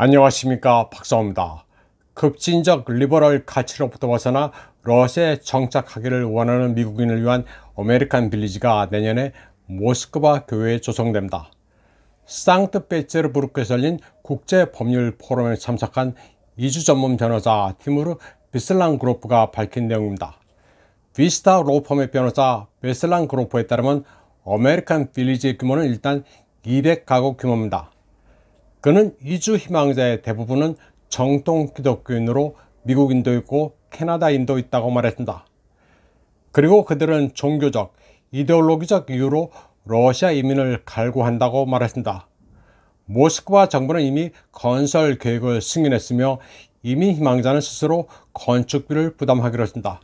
안녕하십니까 박사호입니다. 급진적 리버럴 가치로부터 벗어나 러시아에 정착하기를 원하는 미국인을 위한 아메리칸 빌리지가 내년에 모스크바 교회에 조성됩니다. 상트페테르부르크에서 열린 국제법률 포럼에 참석한 이주 전문 변호사 팀으로 비슬랑 그로프가 밝힌 내용입니다. 비스타 로펌의 변호사 베슬랑 그로프에 따르면 아메리칸 빌리지의 규모는 일단 200가구 규모입니다. 그는 이주 희망자의 대부분은 정통 기독교인으로 미국인도 있고 캐나다인도 있다고 말했습니다. 그리고 그들은 종교적, 이데올로기적 이유로 러시아 이민을 갈구한다고 말했습니다. 모스크바 정부는 이미 건설 계획을 승인했으며 이민 희망자는 스스로 건축비를 부담하기로 했습니다.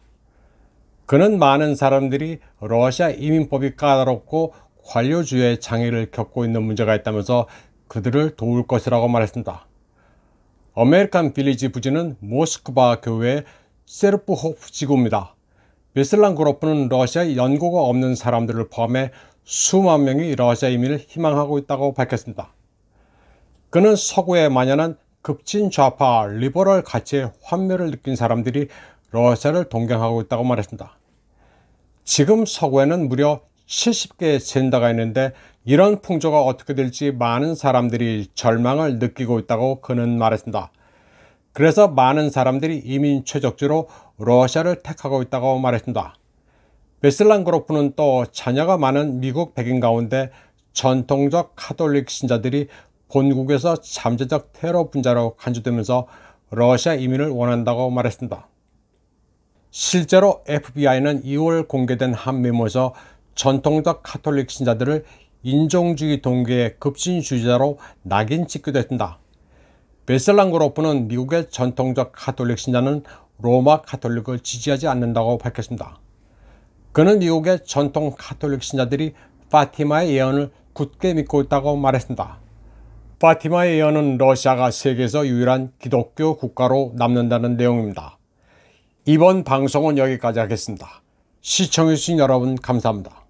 그는 많은 사람들이 러시아 이민법이 까다롭고 관료주의 장애를 겪고 있는 문제가 있다면서 그들을 도울 것이라고 말했습니다. 아메리칸 빌리지 부지는 모스크바 교외 세르프호프 지구입니다. 베슬란 그로프는 러시아 연고가 없는 사람들을 포함해 수만 명이 러시아 이민을 희망하고 있다고 밝혔습니다. 그는 서구에 만연한 급진 좌파 리버럴 가치의 환멸을 느낀 사람들이 러시아를 동경하고 있다고 말했습니다. 지금 서구에는 무려 7 0개센 젠다가 있는데 이런 풍조가 어떻게 될지 많은 사람들이 절망을 느끼고 있다고 그는 말했습니다. 그래서 많은 사람들이 이민 최적지로 러시아를 택하고 있다고 말했습니다. 베슬란 그로프는 또 자녀가 많은 미국 백인 가운데 전통적 카톨릭 신자들이 본국에서 잠재적 테러 분자로 간주되면서 러시아 이민을 원한다고 말했습니다. 실제로 FBI는 2월 공개된 한 메모에서 전통적 카톨릭 신자들을 인종주의 동계의 급신주의자로 낙인 찍기도 했다. 습니베슬란 그로프는 미국의 전통적 카톨릭 신자는 로마 카톨릭을 지지하지 않는다고 밝혔습니다. 그는 미국의 전통 카톨릭 신자들이 파티마의 예언을 굳게 믿고 있다고 말했습니다. 파티마의 예언은 러시아가 세계에서 유일한 기독교 국가로 남는다는 내용입니다. 이번 방송은 여기까지 하겠습니다. 시청해주신 여러분 감사합니다.